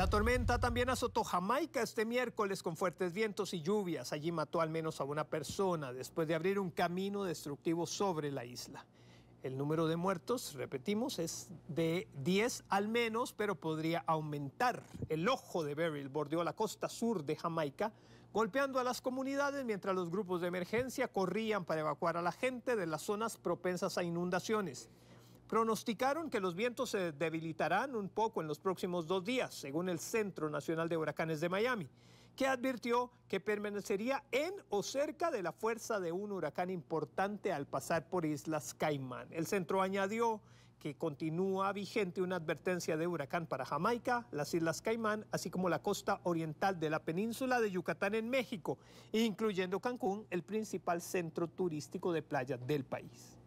La tormenta también azotó Jamaica este miércoles con fuertes vientos y lluvias. Allí mató al menos a una persona después de abrir un camino destructivo sobre la isla. El número de muertos, repetimos, es de 10 al menos, pero podría aumentar. El ojo de Beryl bordeó la costa sur de Jamaica, golpeando a las comunidades mientras los grupos de emergencia corrían para evacuar a la gente de las zonas propensas a inundaciones. Pronosticaron que los vientos se debilitarán un poco en los próximos dos días, según el Centro Nacional de Huracanes de Miami, que advirtió que permanecería en o cerca de la fuerza de un huracán importante al pasar por Islas Caimán. El centro añadió que continúa vigente una advertencia de huracán para Jamaica, las Islas Caimán, así como la costa oriental de la península de Yucatán en México, incluyendo Cancún, el principal centro turístico de playa del país.